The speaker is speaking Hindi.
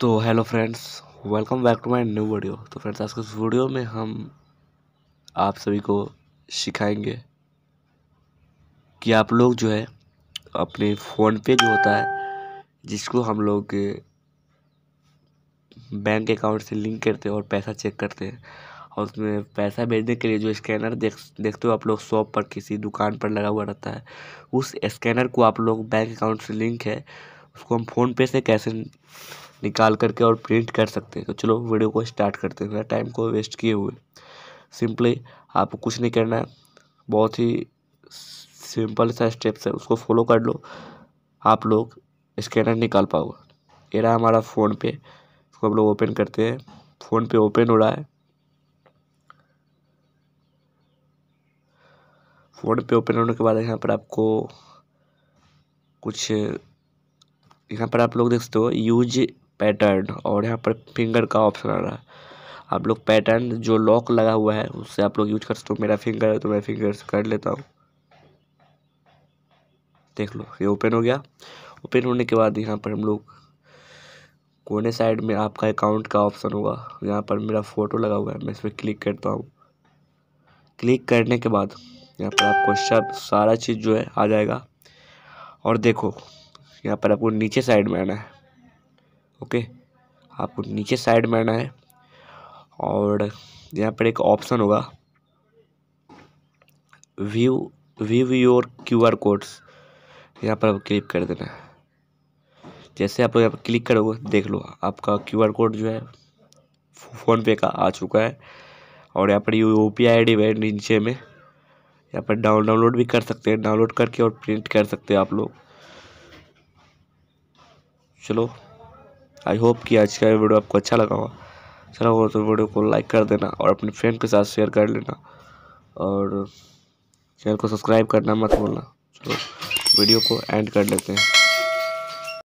तो hello friends welcome back to my new video तो फ्रेंड्स आज के इस वीडियो में हम आप सभी को सिखाएंगे कि आप लोग जो है अपने फ़ोन पे जो होता है जिसको हम लोग बैंक अकाउंट से लिंक करते हैं और पैसा चेक करते हैं और उसमें पैसा भेजने के लिए जो स्कैनर देख देखते हो आप लोग शॉप पर किसी दुकान पर लगा हुआ रहता है उस स्कैनर को आप लोग बैंक अकाउंट से लिंक है उसको हम फ़ोन पे से कैसे निकाल करके और प्रिंट कर सकते हैं तो चलो वीडियो को स्टार्ट करते हैं टाइम को वेस्ट किए हुए सिंपली आपको कुछ नहीं करना है बहुत ही सिंपल सा स्टेप्स है उसको फॉलो कर लो आप लोग स्कैनर निकाल पाओगे ये रहा हमारा फ़ोन पे इसको हम लोग ओपन करते हैं फ़ोन पे ओपन हो रहा है फ़ोन पे ओपन होने के बाद यहाँ पर आपको कुछ यहाँ पर आप लोग देख सकते हो यूज पैटर्न और यहाँ पर फिंगर का ऑप्शन आ रहा है आप लोग पैटर्न जो लॉक लगा हुआ है उससे आप लोग यूज कर सकते हो मेरा फिंगर है तो मैं फिंगर से कर लेता हूँ देख लो ये ओपन हो गया ओपन होने के बाद यहाँ पर हम लोग कोने साइड में आपका अकाउंट का ऑप्शन होगा यहाँ पर मेरा फ़ोटो लगा हुआ है मैं इस पर क्लिक करता हूँ क्लिक करने के बाद यहाँ पर आपको सब सारा चीज़ जो है आ जाएगा और देखो यहाँ पर आपको नीचे साइड में आना है ओके आपको नीचे साइड में आना है और यहाँ पर एक ऑप्शन होगा view view your Q R codes यहाँ पर आप क्लिक कर देना है जैसे आप यहाँ पर क्लिक करोगे देख लो आपका क्यू आर कोड जो है फ़ोनपे का आ चुका है और यहाँ पर यू पी आई डी है नीचे में यहाँ पर डाउन डाउनलोड भी कर सकते हैं डाउनलोड करके और प्रिंट कर सकते हैं आप लोग चलो आई होप कि आज का वीडियो आपको अच्छा लगा हुआ अच्छा लगा तो वीडियो को लाइक कर देना और अपने फ्रेंड के साथ शेयर कर लेना और चैनल को सब्सक्राइब करना मत भूलना चलो वीडियो को एंड कर लेते हैं